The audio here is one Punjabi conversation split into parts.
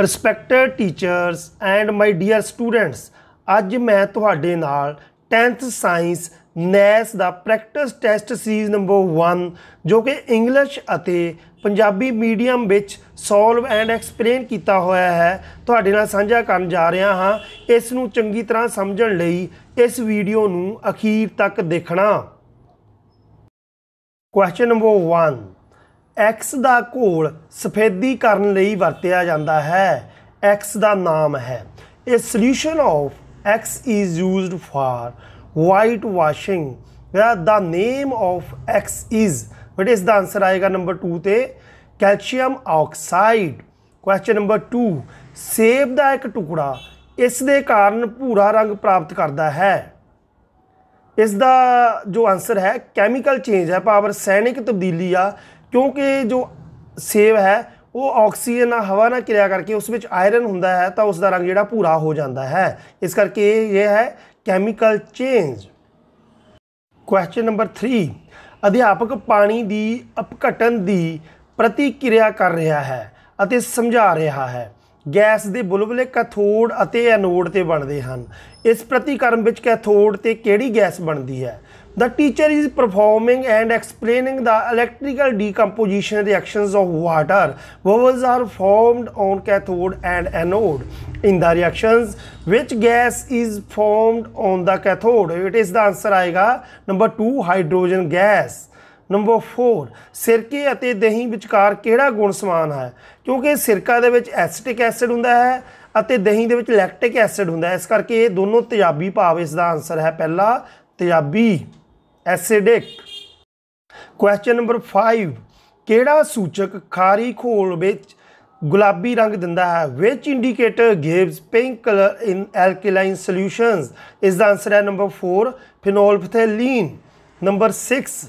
respected teachers and my dear students ਅੱਜ ਮੈਂ ਤੁਹਾਡੇ ਨਾਲ 10th ਸਾਇੰਸ ਨੈਸ ਦਾ ਪ੍ਰੈਕਟਿਸ ਟੈਸਟ ਸੀਰੀਜ਼ ਨੰਬਰ 1 ਜੋ ਕਿ ਇੰਗਲਿਸ਼ ਅਤੇ ਪੰਜਾਬੀ ਮੀਡੀਅਮ ਵਿੱਚ ਸੋਲਵ ਐਂਡ ਐਕਸਪਲੇਨ ਕੀਤਾ ਹੋਇਆ ਹੈ ਤੁਹਾਡੇ ਨਾਲ ਸਾਂਝਾ ਕਰਨ ਜਾ ਰਿਹਾ ਹਾਂ ਇਸ ਨੂੰ ਚੰਗੀ ਤਰ੍ਹਾਂ ਸਮਝਣ ਲਈ ਇਸ ਵੀਡੀਓ ਨੂੰ ਅਖੀਰ ਤੱਕ ਦੇਖਣਾ ਕੁਐਸਚਨ ਨੰਬਰ 1 x ਦਾ ਘੋਲ ਸਫੇਦੀ ਕਰਨ ਲਈ ਵਰਤਿਆ ਜਾਂਦਾ ਹੈ x ਦਾ ਨਾਮ ਹੈ a solution of x used for white white washing ਦਾ name of x is but ਇਸ ਦਾ ਆਨਸਰ ਆਏਗਾ ਨੰਬਰ 2 ਤੇ ਕੈਲਸ਼ੀਅਮ ਆਕਸਾਈਡ ਕੁਐਸਚਨ ਨੰਬਰ 2 ਸੇਬ ਦਾ ਇੱਕ ਟੁਕੜਾ ਇਸ ਦੇ ਕਾਰਨ ਭੂਰਾ ਰੰਗ ਪ੍ਰਾਪਤ ਕਰਦਾ ਹੈ ਇਸ ਦਾ ਜੋ ਆਨਸਰ ਹੈ ਕੈਮੀਕਲ ਚੇਂਜ ਹੈ ਪਾਵਰ ਸੈਨਿਕ ਤਬਦੀਲੀ ਆ ਕਿਉਂਕਿ ਜੋ ਸੇਵ ਹੈ ਉਹ ਆਕਸੀਜਨ ਨਾਲ ਹਵਾ ਨਾਲ ਕਿਰਿਆ ਕਰਕੇ ਉਸ ਵਿੱਚ ਆਇਰਨ ਹੁੰਦਾ ਹੈ ਤਾਂ ਉਸ ਦਾ ਰੰਗ ਜਿਹੜਾ ਭੂਰਾ ਹੋ ਜਾਂਦਾ ਹੈ ਇਸ ਕਰਕੇ ਇਹ ਹੈ ਕੈਮੀਕਲ ਚੇਂਜ ਕੁਐਸਚਨ ਨੰਬਰ 3 ਅਧਿਆਪਕ ਪਾਣੀ ਦੀ ਅਪਘਟਨ ਦੀ ਪ੍ਰਤੀਕਿਰਿਆ ਕਰ ਰਿਹਾ ਹੈ ਅਤੇ ਸਮਝਾ ਰਿਹਾ ਹੈ ਗੈਸ ਦੇ ਬੁਲਬਲੇ ਕੈਥੋਡ ਅਤੇ ਐਨੋਡ ਤੇ ਬਣਦੇ ਹਨ ਇਸ ਪ੍ਰਤੀਕਰਮ ਵਿੱਚ ਕੈਥੋਡ ਤੇ ਕਿਹੜੀ ਗੈਸ ਬਣਦੀ ਹੈ the teacher is performing and explaining the electrical decomposition reactions of water bubbles are formed on cathode and anode in the reactions which gas is formed on the cathode it is the answer ਆਏਗਾ ਨੰਬਰ 2 ਹਾਈਡਰੋਜਨ ਗੈਸ ਨੰਬਰ 4 ਸਿਰਕੇ ਅਤੇ ਦਹੀਂ ਵਿਚਕਾਰ ਕਿਹੜਾ ਗੁਣ ਸਮਾਨ ਹੈ ਕਿਉਂਕਿ ਸਿਰਕਾ ਦੇ ਵਿੱਚ ਐਸਿਟਿਕ ਐਸਿਡ ਹੁੰਦਾ ਹੈ ਅਤੇ ਦਹੀਂ ਦੇ ਵਿੱਚ ਲੈਕਟਿਕ ਐਸਿਡ ਹੁੰਦਾ ਹੈ ਇਸ ਕਰਕੇ ਇਹ ਦੋਨੋਂ ਤੇਜ਼ਾਬੀ ਭਾਵ ਇਸ ਦਾ ਆਨਸਰ ਹੈ ਪਹਿਲਾ ਤੇਜ਼ਾਬੀ ਐਸਿਡਿਕ ਕੁਐਸਚਨ ਨੰਬਰ 5 ਕਿਹੜਾ ਸੂਚਕ ਖਾਰੀ ਘੋਲ ਵਿੱਚ ਗੁਲਾਬੀ ਰੰਗ ਦਿੰਦਾ ਹੈ which indicator gives pink colour in alkaline solutions ਇਸ ਦਾ ਆਨਸਰ ਹੈ ਨੰਬਰ 4 ਫਿਨੋਲਫਥੈਲੀਨ ਨੰਬਰ 6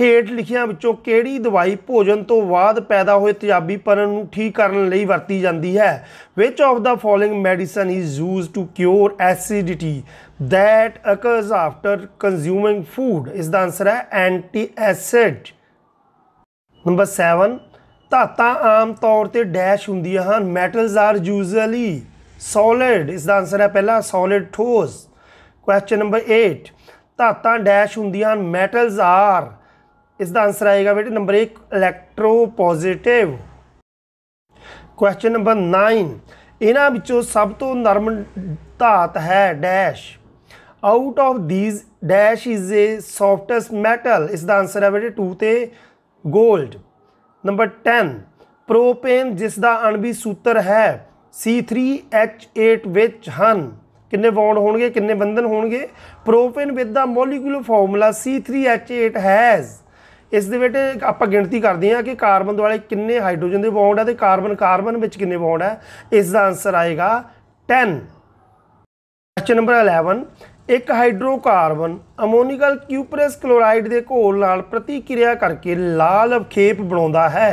ਹੇਠ ਲਿਖਿਆਂ ਵਿੱਚੋਂ ਕਿਹੜੀ ਦਵਾਈ ਭੋਜਨ ਤੋਂ ਬਾਅਦ ਪੈਦਾ ਹੋਏ ਪਰਨ ਨੂੰ ਠੀਕ ਕਰਨ ਲਈ ਵਰਤੀ ਜਾਂਦੀ ਹੈ which of the following medicine is used to cure acidity that occurs after consuming food ਇਸ ਦਾ ਆਨਸਰ ਹੈ ਐਂਟੀ ਐਸਿਡ ਨੰਬਰ 7 ਧਾਤਾਂ ਆਮ ਤੌਰ ਤੇ ਡੈਸ਼ ਹੁੰਦੀਆਂ ਹਨ ਮੈਟਲਸ ਆਰ ਯੂਜ਼ੂਅਲੀ ਸੋਲਿਡ ਇਸ ਦਾ ਆਨਸਰ ਹੈ ਪਹਿਲਾ ਸੋਲਿਡ ਠੋਸ ਕੁਐਸਚਨ ਨੰਬਰ 8 ਧਾਤਾਂ ਡੈਸ਼ ਹੁੰਦੀਆਂ ਹਨ ਮੈਟਲਸ ਆਰ ਇਸ ਦਾ ਆਨਸਰ ਆਏਗਾ ਬੇਟੇ number 1 electropositive question number 9 ਇਹਨਾਂ ਵਿੱਚੋਂ ਸਭ ਤੋਂ ਨਰਮ ਧਾਤ ਹੈ dash out of these dash is a softest metal ਇਸ ਦਾ ਆਨਸਰ ਹੈ ਬੇਟੇ 2 ਤੇ ਗੋਲਡ ਨੰਬਰ 10 ਪ੍ਰੋਪੇਨ ਜਿਸ ਦਾ ਅਣਵੀ ਸੂਤਰ ਹੈ C3H8 ਵਿੱਚ ਹਨ ਕਿੰਨੇ ਬੌਂਡ ਹੋਣਗੇ ਕਿੰਨੇ ਬੰਧਨ ਹੋਣਗੇ propane with the molecular formula C3H8 has ਇਸ ਦੇ ਵਿੱਚ ਆਪਾਂ ਗਿਣਤੀ ਕਰਦੇ ਹਾਂ ਕਿ ਕਾਰਬਨ ਦੁਆਲੇ ਕਿੰਨੇ ਹਾਈਡਰੋਜਨ ਦੇ ਬੌਂਡ ਆ ਤੇ ਕਾਰਬਨ ਕਾਰਬਨ ਵਿੱਚ ਕਿੰਨੇ ਬੌਂਡ ਆ ਇਸ ਦਾ ਆਨਸਰ ਆਏਗਾ 10 ਕੁਐਸਚਨ ਨੰਬਰ 11 ਇੱਕ ਹਾਈਡਰੋਕਾਰਬਨ ਅਮੋਨੀਕਲ ਕਿਊਪਰਸ ਕਲੋਰਾਈਡ ਦੇ ਘੋਲ ਨਾਲ ਪ੍ਰਤੀਕਿਰਿਆ ਕਰਕੇ ਲਾਲ ਅਵਖੇਪ ਬਣਾਉਂਦਾ ਹੈ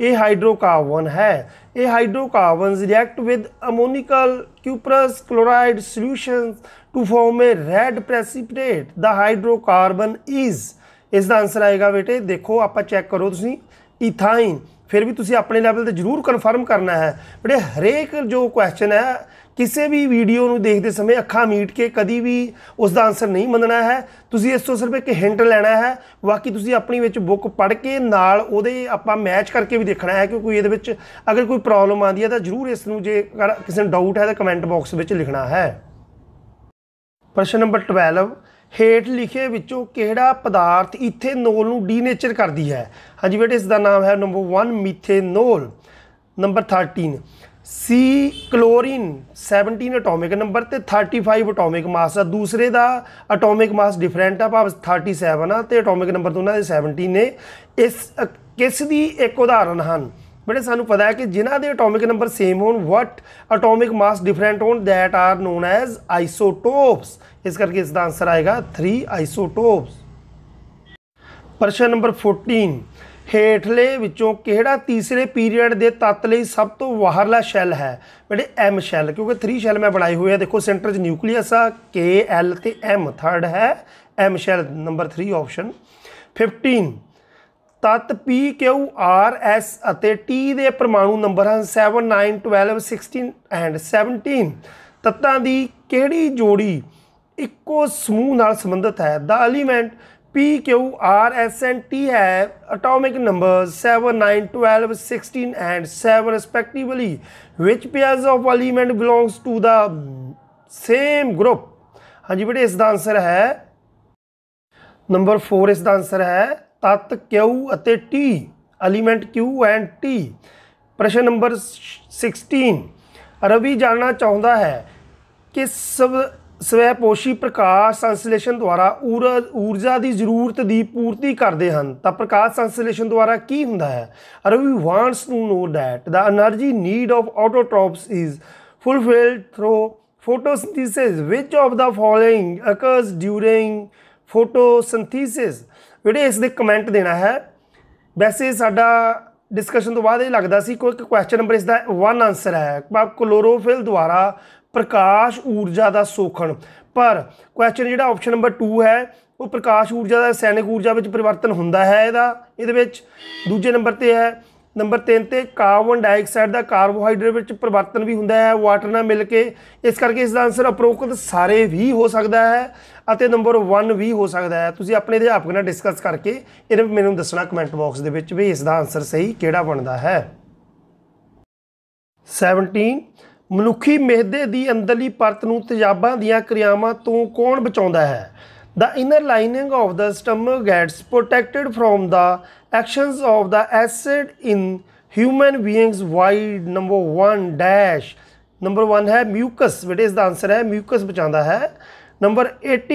ਇਹ ਹਾਈਡਰੋਕਾਰਬਨ ਹੈ ਇਹ hydrocarbons react with ammoniacal cuprous chloride solution to form a red precipitate the hydrocarbon is ਇਸ ਦਾ ਆਨਸਰ ਆਏਗਾ ਬੇਟੇ ਦੇਖੋ ਆਪਾਂ ਚੈੱਕ ਕਰੋ ਤੁਸੀਂ ਇਥਾਈਨ ਫਿਰ ਵੀ ਤੁਸੀਂ ਆਪਣੇ ਲੈਵਲ ਤੇ ਜ਼ਰੂਰ ਕਨਫਰਮ ਕਰਨਾ ਹੈ ਬੇਟੇ ਹਰੇਕ ਜੋ ਕੁਐਸਚਨ ਹੈ ਕਿਸੇ ਵੀ ਵੀਡੀਓ ਨੂੰ ਦੇਖਦੇ ਸਮੇਂ ਅੱਖਾਂ ਮੀਟ ਕੇ ਕਦੀ ਵੀ ਉਸ ਦਾ ਆਨਸਰ ਨਹੀਂ ਮੰਨਣਾ ਹੈ ਤੁਸੀਂ ਇਸ ਤੋਂ ਸਿਰਫ ਇੱਕ ਹਿੰਟ ਲੈਣਾ ਹੈ ਬਾਕੀ ਤੁਸੀਂ ਆਪਣੀ ਵਿੱਚ ਬੁੱਕ ਪੜ੍ਹ ਕੇ ਨਾਲ ਉਹਦੇ ਆਪਾਂ ਮੈਚ ਕਰਕੇ ਵੀ ਦੇਖਣਾ ਹੈ ਕਿ ਕੋਈ ਇਹਦੇ ਵਿੱਚ ਅਗਰ ਕੋਈ ਪ੍ਰੋਬਲਮ ਆਂਦੀ ਹੈ ਤਾਂ ਜ਼ਰੂਰ ਇਸ ਨੂੰ ਜੇ ਕਿਸੇ ਨੂੰ ਡਾਊਟ ਹੈ ਤਾਂ ਕਮੈਂਟ ਬਾਕਸ ਵਿੱਚ ਲਿਖਣਾ ਹੈ ਪ੍ਰਸ਼ਨ ਨੰਬਰ 12 ਹੇਠ ਲਿਖੇ ਵਿੱਚੋਂ ਕਿਹੜਾ ਪਦਾਰਥ ਇਥੇਨੋਲ ਨੂੰ ਡੀਨੇਚਰ ਕਰਦੀ ਹੈ ਹਾਂਜੀ ਬੇਟੇ ਇਸ ਦਾ ਨਾਮ ਹੈ ਨੰਬਰ 1 ਮੀਥੇਨੋਲ ਨੰਬਰ 13 ਸੀ ਕਲੋਰੀਨ 17 ਐਟੋਮਿਕ ਨੰਬਰ ਤੇ 35 ਐਟੋਮਿਕ ਮਾਸ ਆ ਦੂਸਰੇ ਦਾ ਐਟੋਮਿਕ ਮਾਸ ਡਿਫਰੈਂਟ ਆ ਭਾਵ 37 ਆ ਤੇ ਐਟੋਮਿਕ ਨੰਬਰ ਦੋਨਾਂ ਦੇ 17 ਨੇ ਇਸ ਕਿਸ ਦੀ ਇੱਕ ਉਦਾਹਰਨ ਹਨ ਬੜੇ ਸਾਨੂੰ ਪਤਾ ਹੈ ਕਿ ਜਿਨ੍ਹਾਂ ਦੇ ਐਟੋਮਿਕ ਨੰਬਰ ਸੇਮ ਹੋਣ ਵਾਟ ਐਟੋਮਿਕ ਮਾਸ ਡਿਫਰੈਂਟ ਹੋਣ that are known as isotopes ਇਸ ਕਰਕੇ ਇਸ ਦਾ ਆਨਸਰ ਆਏਗਾ 3 ਆਈਸੋਟੋਪਸ ਪ੍ਰਸ਼ਨ ਨੰਬਰ 14 ਹੇਠਲੇ ਵਿੱਚੋਂ ਕਿਹੜਾ ਤੀਸਰੇ ਪੀਰੀਅਡ ਦੇ ਤੱਤ ਲਈ ਸਭ ਤੋਂ ਬਾਹਰਲਾ ਸ਼ੈਲ ਹੈ ਬੜੇ ਐਮ ਸ਼ੈਲ ਕਿਉਂਕਿ 3 ਸ਼ੈਲ ਮੈਂ ਬਣਾਏ ਹੋਏ ਆ ਦੇਖੋ ਸੈਂਟਰ 'ਚ ਨਿਊਕਲੀਅਸ ਆ ਕੇ ਐਲ ਤੇ ਐਮ ਥਰਡ ਹੈ ਐਮ ਸ਼ੈਲ ਨੰਬਰ 3 ਆਪਸ਼ਨ 15 ਤਤ P Q R S ਅਤੇ T ਦੇ ਪਰਮਾਣੂ ਨੰਬਰ ਹਨ 7 9 12 16 ਐਂਡ 17 ਤੱਤਾਂ ਦੀ ਕਿਹੜੀ ਜੋੜੀ ਇੱਕੋ ਸਮੂਹ ਨਾਲ ਸੰਬੰਧਿਤ ਹੈ the element P Q R S and T ਹੈ atomic number 7 9 12 16 and 7 respectively which pairs of element belongs to the same group ਹਾਂਜੀ ਬੇਟੇ ਇਸ ਦਾ ਆਨਸਰ ਹੈ ਨੰਬਰ 4 ਇਸ ਦਾ ਆਨਸਰ ਹੈ ਤੱਤ Q ਅਤੇ T element Q and T ਪ੍ਰਸ਼ਨ ਨੰਬਰ 16 ਰਵੀ ਜਾਣਨਾ ਚਾਹੁੰਦਾ ਹੈ ਕਿ ਸਵ ਸਵੈਪੋਸ਼ੀ ਪ੍ਰਕਾਸ਼ ਸੰਸਲੇਸ਼ਨ ਦੁਆਰਾ ਊਰਜਾ ਦੀ ਜ਼ਰੂਰਤ ਦੀ ਪੂਰਤੀ ਕਰਦੇ ਹਨ ਤਾਂ ਪ੍ਰਕਾਸ਼ ਸੰਸਲੇਸ਼ਨ ਦੁਆਰਾ ਕੀ ਹੁੰਦਾ ਹੈ Ravi wants to know that the energy need of autotrophs is fulfilled through photosynthesis which of the following occurs during photosynthesis ਜਿਹੜੇ ਇਸ ਦੇ ਕਮੈਂਟ ਦੇਣਾ ਹੈ ਵੈਸੇ ਸਾਡਾ ਡਿਸਕਸ਼ਨ ਤੋਂ ਬਾਅਦ ਇਹ ਲੱਗਦਾ ਸੀ ਕੋਈ ਇੱਕ ਕੁਐਸਚਨ ਨੰਬਰ ਇਸ ਦਾ 1 ਆਨਸਰ ਹੈ ਬਾ ਕਲੋਰੋਫਿਲ ਦੁਆਰਾ ਪ੍ਰਕਾਸ਼ ਊਰਜਾ ਦਾ ਸੋਖਣ ਪਰ ਕੁਐਸਚਨ ਜਿਹੜਾ ਆਪਸ਼ਨ ਨੰਬਰ 2 ਹੈ ਉਹ ਪ੍ਰਕਾਸ਼ ਊਰਜਾ ਦਾ ਸੈਨਿਕ ਊਰਜਾ ਵਿੱਚ ਪਰਿਵਰਤਨ ਹੁੰਦਾ ਹੈ ਇਹਦਾ ਇਹਦੇ ਵਿੱਚ ਦੂਜੇ ਨੰਬਰ ਤੇ ਹੈ ਨੰਬਰ 3 ਤੇ ਕਾਰਬਨ ਡਾਈਆਕਸਾਈਡ ਦਾ ਕਾਰਬੋਹਾਈਡਰੇਟ ਵਿੱਚ ਪਰਿਵਰਤਨ ਵੀ ਹੁੰਦਾ ਹੈ ਵਾਟਰ ਨਾਲ ਮਿਲ ਕੇ ਇਸ ਕਰਕੇ ਇਸ ਦਾ ਆਨਸਰ ਅਪਰੋਕਤ ਸਾਰੇ ਵੀ ਹੋ ਸਕਦਾ ਹੈ ਅਤੇ ਨੰਬਰ 1 ਵੀ ਹੋ ਸਕਦਾ ਹੈ ਤੁਸੀਂ ਆਪਣੇ ਅਧਿਆਪਕ ਨਾਲ ਡਿਸਕਸ ਕਰਕੇ ਇਹ ਮੈਨੂੰ ਦੱਸਣਾ ਕਮੈਂਟ ਬਾਕਸ ਦੇ ਵਿੱਚ ਵੀ ਇਸ ਦਾ ਆਨਸਰ ਸਹੀ ਕਿਹੜਾ ਬਣਦਾ ਹੈ 17 ਮਨੁੱਖੀ ਮਿਹਦੇ ਦੀ ਅੰਦਰਲੀ ਪਰਤ ਨੂੰ ਤੇਜ਼ਾਬਾਂ ਦੀਆਂ ਕਿਰਿਆਵਾਂ ਤੋਂ ਕੌਣ ਬਚਾਉਂਦਾ ਹੈ the inner lining of the stomach gets protected from the actions of the acid in human beings wide number 1 dash number 1 ਹੈ ਮਿਊਕਸ ਬੇਟੇ ਇਜ਼ ਦਾ ਆਨਸਰ ਹੈ ਮਿਊਕਸ ਬਚਾਉਂਦਾ ਹੈ ਨੰਬਰ 18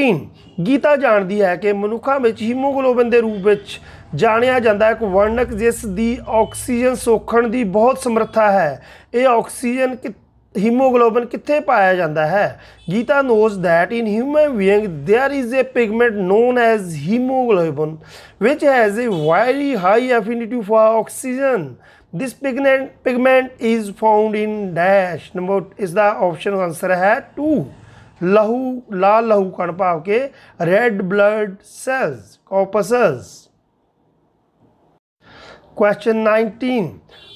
ਗੀਤਾ ਜਾਣਦੀ ਹੈ ਕਿ ਮਨੁੱਖਾਂ ਵਿੱਚ ਹੀਮੋਗਲੋਬਿਨ ਦੇ ਰੂਪ ਵਿੱਚ ਜਾਣਿਆ ਜਾਂਦਾ ਹੈ ਇੱਕ ਵਰਣਕ ਜਿਸ ਦੀ ਆਕਸੀਜਨ ਸੋਖਣ ਦੀ ਬਹੁਤ ਸਮਰੱਥਾ ਹੈ ਇਹ ਆਕਸੀਜਨ ਕਿ हीमोग्लोबिन कितने पाया जाता है Geeta knows that in human being there is a pigment known as hemoglobin which has a very high affinity for oxygen this pigment pigment is found in dash number इसका ऑप्शन आंसर है टू लहू लाल लहू कण भाव के रेड ब्लड सेल्स कॉपस क्वेश्चन नाइनटीन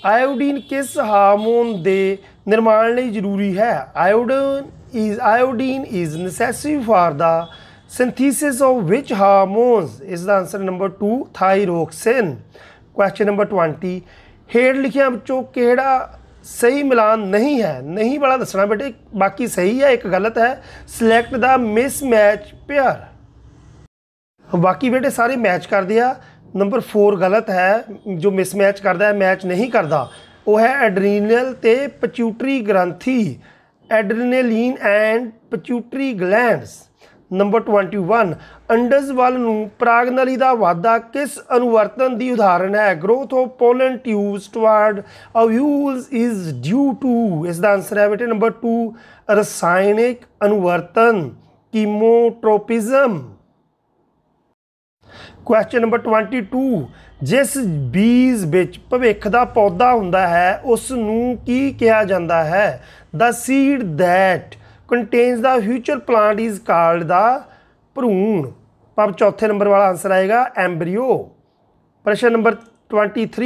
आयोडीन किस हार्मोन दे ਨਿਰਮਾਣ ਲਈ ਜ਼ਰੂਰੀ ਹੈ iodine is iodine is necessary for the synthesis of which hormones ਇਸ ਦਾ answer number 2 thyroxine question number 20 ਹੇਡ ਲਿਖਿਆ ਵਿੱਚੋਂ ਕਿਹੜਾ ਸਹੀ ਮਿਲਾਨ ਨਹੀਂ ਹੈ ਨਹੀਂ ਬੜਾ ਦੱਸਣਾ ਬੇਟੇ ਬਾਕੀ ਸਹੀ ਹੈ ਇੱਕ ਗਲਤ ਹੈ ਸਿਲੈਕਟ ਦਾ ਮਿਸਮੈਚ ਪੇਅਰ ਬਾਕੀ ਬੇਟੇ ਸਾਰੇ ਮੈਚ ਕਰਦੇ ਆ ਨੰਬਰ 4 ਗਲਤ ਹੈ ਜੋ ਮਿਸਮੈਚ ਕਰਦਾ ਹੈ ਮੈਚ ਨਹੀਂ ਕਰਦਾ ਉਹ ਹੈ ਐਡਰੀਨਲ ਤੇ ਪਚੂਟਰੀ ਗ੍ਰੰਥੀ adrenaline and pituitary glands number 21 ਅੰਡਸ ਵੱਲ ਨੂੰ ਪ੍ਰਾਗ ਨਲੀ ਦਾ ਵਾਧਾ ਕਿਸ ਅਨੁਵਰਤਨ ਦੀ ਉਦਾਹਰਣ ਹੈ growth of pollen tubes toward ovules is due to ਇਸ ਦਾ ਆਨਸਰ ਹੈ ਬੇਟੇ ਨੰਬਰ 2 ਰਸਾਇਣਿਕ ਅਨੁਵਰਤਨ ਕੀਮੋਟ੍ਰੋਪਿਜ਼ਮ ਕੁਐਸਚਨ ਨੰਬਰ 22 ਜਿਸ ਬੀਜ ਵਿੱਚ ਭਵਿੱਖ ਦਾ ਪੌਦਾ ਹੁੰਦਾ ਹੈ ਉਸ ਨੂੰ ਕੀ ਕਿਹਾ ਜਾਂਦਾ ਹੈ the seed that contains the future plant is called the ਭਰੂਣ ਪਰ ਚੌਥੇ ਨੰਬਰ ਵਾਲਾ ਆਨਸਰ ਆਏਗਾ ਐਮਬ੍ਰਿਓ ਪ੍ਰਸ਼ਨ ਨੰਬਰ 23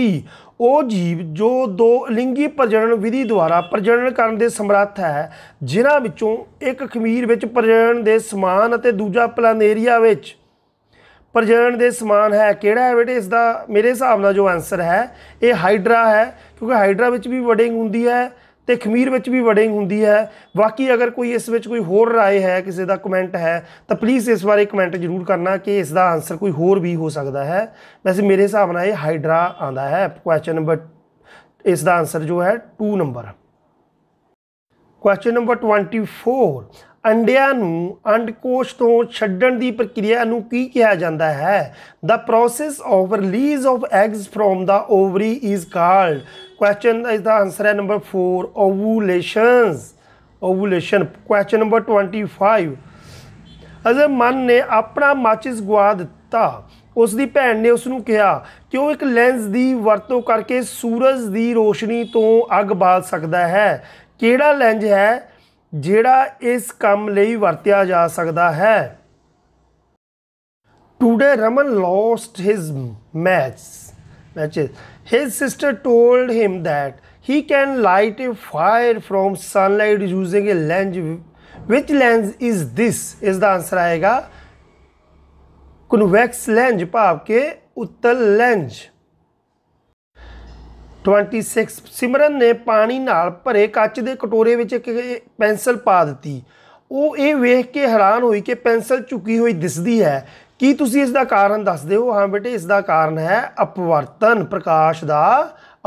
ਉਹ ਜੀਵ ਜੋ ਦੋ ਲਿੰਗੀ ਪ੍ਰਜਨਨ ਵਿਧੀ ਦੁਆਰਾ ਪ੍ਰਜਨਨ ਕਰਨ ਦੇ ਸਮਰੱਥ ਹੈ ਜਿਨ੍ਹਾਂ ਵਿੱਚੋਂ ਇੱਕ ਖਮੀਰ ਵਿੱਚ ਪ੍ਰਜਨਨ ਦੇ ਸਮਾਨ ਅਤੇ ਦੂਜਾ ਪਲਾਨੇਰੀਆ ਵਿੱਚ ਪ੍ਰਜਨਨ ਦੇ ਸਮਾਨ ਹੈ ਕਿਹੜਾ ਹੈ ਬੇਟੇ ਇਸ ਦਾ ਮੇਰੇ ਹਿਸਾਬ ਨਾਲ ਜੋ ਆਨਸਰ ਹੈ ਇਹ ਹਾਈਡਰਾ ਹੈ ਕਿਉਂਕਿ ਹਾਈਡਰਾ ਵਿੱਚ ਵੀ ਵਡਿੰਗ ਹੁੰਦੀ ਹੈ ਤੇ ਖਮੀਰ ਵਿੱਚ ਵੀ ਵਡਿੰਗ ਹੁੰਦੀ ਹੈ ਬਾਕੀ ਅਗਰ ਕੋਈ ਇਸ ਵਿੱਚ ਕੋਈ ਹੋਰ رائے ਹੈ ਕਿਸੇ ਦਾ ਕਮੈਂਟ ਹੈ ਤਾਂ ਪਲੀਜ਼ ਇਸ ਬਾਰੇ ਕਮੈਂਟ ਜ਼ਰੂਰ ਕਰਨਾ ਕਿ ਇਸ ਦਾ ਆਨਸਰ ਕੋਈ ਹੋਰ ਵੀ ਹੋ ਸਕਦਾ ਹੈ ਵੈਸੇ ਮੇਰੇ ਹਿਸਾਬ ਨਾਲ ਇਹ ਹਾਈਡਰਾ ਆਂਦਾ ਹੈ ਕੁਐਸਚਨ ਨੰਬਰ ਇਸ ਦਾ ਆਨਸਰ ਜੋ ਹੈ 2 ਨੰਬਰ ਕੁਐਸਚਨ ਨੰਬਰ 24 ਅੰਡਿਆਂ ਨੂੰ ਅੰਡਕੋਸ਼ ਤੋਂ ਛੱਡਣ ਦੀ ਪ੍ਰਕਿਰਿਆ ਨੂੰ ਕੀ ਕਿਹਾ ਜਾਂਦਾ ਹੈ the process of release of eggs from the ovary is called question ਇਸ ਦਾ ਆਨਸਰ ਹੈ number 4 ovulations ovulation question number 25 ਅਜੇ ਮਨ ਨੇ ਆਪਣਾ ਮਾਚਿਸ ਗਵਾ ਦਿੱਤਾ ਉਸ ਦੀ ਭੈਣ ਨੇ ਉਸ ਨੂੰ ਕਿਹਾ ਕਿ ਉਹ ਇੱਕ ਲੈਂਸ ਦੀ ਵਰਤੋਂ ਕਰਕੇ ਸੂਰਜ ਦੀ ਰੋਸ਼ਨੀ ਤੋਂ ਅੱਗ ਬਾਲ ਸਕਦਾ ਹੈ ਕਿਹੜਾ ਲੈਂਸ ਹੈ ਜਿਹੜਾ ਇਸ ਕੰਮ ਲਈ ਵਰਤਿਆ ਜਾ ਸਕਦਾ ਹੈ today Raman lost his match matches his sister told him that he can light a fire from sunlight using a lens which lens is this is the answer ਆਏਗਾ ਕਨਵੈਕਸ ਲੈਂਜ ਭਾਵ ਕੇ ਉੱਤਲ ਲੈਂਜ 26 ਸਿਮਰਨ ਨੇ ਪਾਣੀ ਨਾਲ ਭਰੇ ਕੱਚ ਦੇ ਕਟੋਰੇ ਵਿੱਚ ਇੱਕ ਪੈਨਸਲ ਪਾ ਦਿੱਤੀ ਉਹ ਇਹ ਵੇਖ ਕੇ ਹੈਰਾਨ ਹੋਈ ਕਿ ਪੈਨਸਲ ਝੁਕੀ ਹੋਈ ਦਿਸਦੀ ਹੈ ਕੀ ਤੁਸੀਂ ਇਸ ਦਾ ਕਾਰਨ ਦੱਸਦੇ ਹੋ ਹਾਂ ਬੇਟੇ ਇਸ ਦਾ ਕਾਰਨ ਹੈ ਅਪਵਰਤਨ ਪ੍ਰਕਾਸ਼ ਦਾ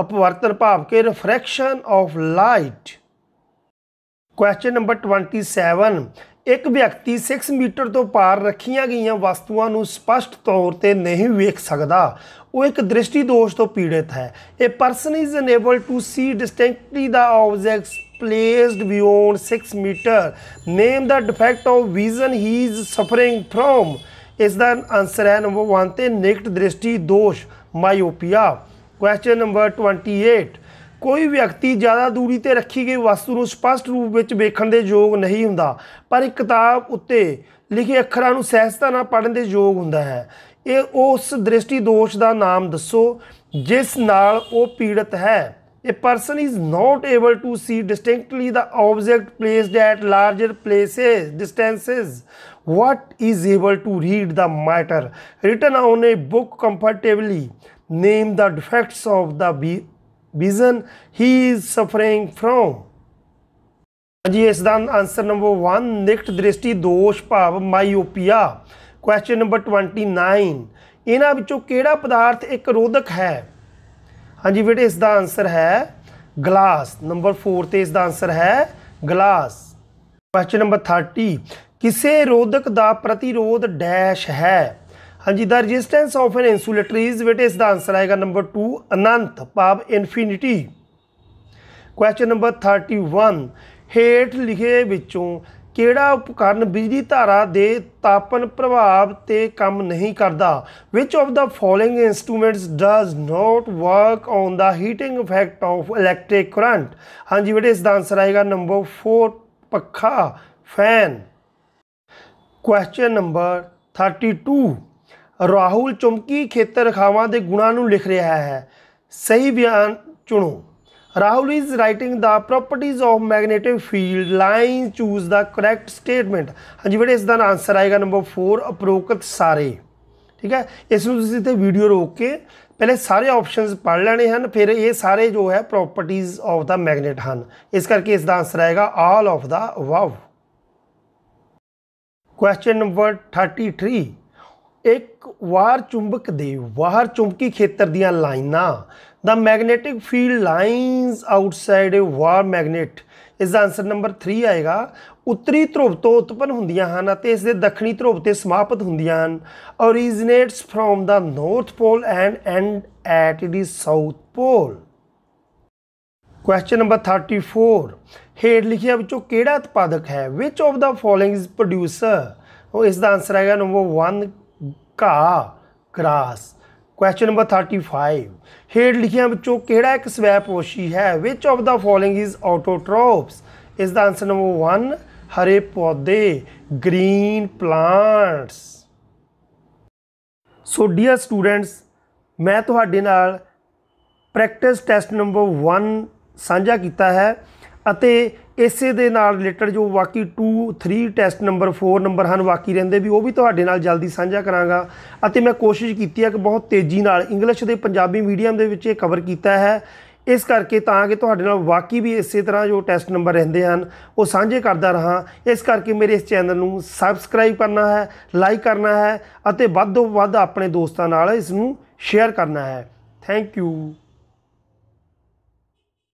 ਅਪਵਰਤਨ ਭਾਵ ਕਿ refraction of light question number 27 ਇੱਕ ਵਿਅਕਤੀ 6 ਮੀਟਰ ਤੋਂ ਪਾਰ ਰੱਖੀਆਂ ਗਈਆਂ ਵਸਤੂਆਂ ਨੂੰ ਸਪਸ਼ਟ ਤੌਰ ਤੇ ਨਹੀਂ ਵੇਖ ਸਕਦਾ ਉਹ ਇੱਕ ਦ੍ਰਿਸ਼ਟੀ ਦੋਸ਼ ਤੋਂ ਪੀੜਿਤ ਹੈ ਇਹ person is unable to see distinctly the objects placed beyond 6 metre name the defect of vision he is suffering from ਇਸ ਦਾ ਆਨਸਰ ਹੈ ਨੰਬਰ 1 ਤੇ ਨਿਕਟ ਦ੍ਰਿਸ਼ਟੀ ਦੋਸ਼ ਮਾਇਓਪੀਆ ਕੁਐਸਚਨ ਨੰਬਰ 28 ਕੋਈ ਵਿਅਕਤੀ ਜ਼ਿਆਦਾ ਦੂਰੀ ਤੇ ਰੱਖੀ ਗਈ ਵਸਤੂ ਨੂੰ ਸਪਸ਼ਟ ਰੂਪ ਵਿੱਚ ਵੇਖਣ ਦੇ ਯੋਗ ਨਹੀਂ ਹੁੰਦਾ ਪਰ ਇੱਕ ਕਿਤਾਬ ਉੱਤੇ ਲਿਖੇ ਅੱਖਰਾਂ ਨੂੰ ਸਹਿਸਤਾ ਨਾਲ ਪੜਨ ਦੇ ਯੋਗ ਹੁੰਦਾ ਹੈ ਇਹ ਉਸ ਦ੍ਰਿਸ਼ਟੀ ਦੋਸ਼ ਦਾ ਨਾਮ ਦੱਸੋ ਜਿਸ ਨਾਲ ਉਹ ਪੀੜਤ ਹੈ ਇਹ person is not able to see distinctly the object placed at larger places distances what is able to read the matter written on a book comfortably name the defects of the vision he is suffering from ਹਾਂਜੀ ਇਸ ਦਾ ਆਨਸਰ ਨੰਬਰ 1 ਨਿਕਟ ਦ੍ਰਿਸ਼ਟੀ ਦੋਸ਼ ਭਾਵ ਮਾਇਓਪੀਆ ਕੁਐਸਚਨ ਨੰਬਰ 29 ਇਹਨਾਂ ਵਿੱਚੋਂ ਕਿਹੜਾ ਪਦਾਰਥ ਇੱਕ ਰੋਧਕ ਹੈ ਹਾਂਜੀ ਬੇਟੇ ਇਸ ਦਾ ਆਨਸਰ ਹੈ ਗਲਾਸ ਨੰਬਰ 4 ਤੇ ਇਸ ਦਾ ਆਨਸਰ ਹੈ ਗਲਾਸ ਕੁਐਸਚਨ ਨੰਬਰ 30 ਕਿਸੇ ਰੋਧਕ ਦਾ ਪ੍ਰਤੀਰੋਧ ਡੈਸ਼ ਹੈ ਹਾਂਜੀ the resistance of an insulator is ਬੇਟੇ ਇਸ ਦਾ ਆਨਸਰ ਆਏਗਾ ਨੰਬਰ 2 ਅਨੰਤ ਭਾਵ ਇਨਫਿਨਿਟੀ ਕੁਐਸਚਨ ਨੰਬਰ 31 ਹੇਠ ਲਿਖੇ ਵਿੱਚੋਂ ਕਿਹੜਾ ਉਪਕਰਨ ਬਿਜਲੀ ਧਾਰਾ ਦੇ ਤਾਪਨ ਪ੍ਰਭਾਵ ਤੇ ਕੰਮ ਨਹੀਂ ਕਰਦਾ which of the following instruments does not work on the heating effect of electric current ਹਾਂਜੀ ਬੇਟੇ ਇਸ ਦਾ ਆਨਸਰ ਆਏਗਾ ਨੰਬਰ 4 ਪੱਖਾ ਫੈਨ ਕੁਐਸਚਨ ਨੰਬਰ 32 ਰਾਹੁਲ ਚੁੰਬਕੀ ਖੇਤਰ ਰਖਾਵਾਂ ਦੇ ਗੁਣਾਂ ਨੂੰ ਲਿਖ ਰਿਹਾ ਹੈ ਸਹੀ ਬਿਆਨ ਚੁਣੋ Rahul is writing the properties of magnetic field lines choose the correct statement ਹਾਂਜੀ ਬੇਟੇ ਇਸ ਦਾ ਆਨਸਰ ਆਏਗਾ ਨੰਬਰ 4 ਅਪਰੋਕਤ ਸਾਰੇ ਠੀਕ ਹੈ ਇਸ ਨੂੰ ਤੁਸੀਂ ਤੇ ਵੀਡੀਓ ਰੋਕ ਕੇ ਪਹਿਲੇ ਸਾਰੇ ਆਪਸ਼ਨਸ ਪੜ੍ਹ ਲੈਣੇ ਹਨ ਫਿਰ ਇਹ ਸਾਰੇ ਜੋ ਹੈ ਪ੍ਰੋਪਰਟੀਜ਼ ਆਫ ਦਾ ਮੈਗਨੇਟ ਹਨ ਇਸ ਕਰਕੇ ਇਸ ਦਾ ਆਨਸਰ ਆਏਗਾ all of the above question number 33 ਇੱਕ ਵਾਰ ਚੁੰਬਕ ਦੇ ਬਾਹਰ ਚੁੰਬਕੀ ਖੇਤਰ ਦੀਆਂ ਲਾਈਨਾਂ the magnetic field lines outside a bar magnet ਇਸ ਦਾ ਆਨਸਰ ਨੰਬਰ 3 ਆਏਗਾ ਉੱਤਰੀ ਧਰੁਵ ਤੋਂ ਉਤਪਨ ਹੁੰਦੀਆਂ ਹਨ ਅਤੇ ਇਸ ਦੇ ਦੱਖਣੀ ਧਰੁਵ ਤੇ ਸਮਾਪਤ ਹੁੰਦੀਆਂ ਹਨ originates from the north pole and end at the south pole question number 34 ਹੇਡ ਲਿਖਿਆ ਵਿੱਚੋਂ ਕਿਹੜਾ ਉਤਪਾਦਕ ਹੈ which of the following is producer ਉਹ ਇਸ ਦਾ ਆਨਸਰ ਆਏਗਾ ਨੰਬਰ 1 ਕਾ ਗ੍ਰਾਸ ਕੁਐਸਚਨ ਨੰਬਰ 35 ਹੇਠ ਲਿਖਿਆ ਵਿੱਚੋਂ ਕਿਹੜਾ ਇੱਕ ਸਵੈਪੋਸ਼ੀ ਹੈ which of the following is autotrophs ਇਸ ਦਾ ਆਨਸਰ ਨੰਬਰ 1 ਹਰੇ ਪੌਦੇ green plants so dear students ਮੈਂ ਤੁਹਾਡੇ ਨਾਲ ਪ੍ਰੈਕਟਿਸ ਟੈਸਟ ਨੰਬਰ 1 ਸਾਂਝਾ ਕੀਤਾ ਹੈ ਅਤੇ ਇਸੇ ਦੇ ਨਾਲ ਰਿਲੇਟਡ ਜੋ ਬਾਕੀ 2 3 ਟੈਸਟ ਨੰਬਰ 4 ਨੰਬਰ ਹਨ ਬਾਕੀ ਰਹਿੰਦੇ ਵੀ ਉਹ ਵੀ ਤੁਹਾਡੇ ਨਾਲ ਜਲਦੀ ਸਾਂਝਾ ਕਰਾਂਗਾ ਅਤੇ ਮੈਂ ਕੋਸ਼ਿਸ਼ ਕੀਤੀ ਹੈ ਕਿ ਬਹੁਤ ਤੇਜ਼ੀ ਨਾਲ ਇੰਗਲਿਸ਼ ਦੇ ਪੰਜਾਬੀ ਮੀਡੀਅਮ ਦੇ ਵਿੱਚ ਇਹ ਕਵਰ ਕੀਤਾ ਹੈ ਇਸ ਕਰਕੇ ਤਾਂ ਕਿ ਤੁਹਾਡੇ ਨਾਲ ਬਾਕੀ ਵੀ ਇਸੇ ਤਰ੍ਹਾਂ ਜੋ ਟੈਸਟ ਨੰਬਰ ਰਹਿੰਦੇ ਹਨ ਉਹ ਸਾਂਝੇ ਕਰਦਾ ਰਹਾ ਇਸ ਕਰਕੇ ਮੇਰੇ ਇਸ ਚੈਨਲ ਨੂੰ ਸਬਸਕ੍ਰਾਈਬ ਕਰਨਾ ਹੈ ਲਾਈਕ ਕਰਨਾ ਹੈ ਅਤੇ ਵੱਧ ਤੋਂ ਵੱਧ ਆਪਣੇ ਦੋਸਤਾਂ ਨਾਲ ਇਸ ਨੂੰ ਸ਼ੇਅਰ ਕਰਨਾ ਹੈ ਥੈਂਕ ਯੂ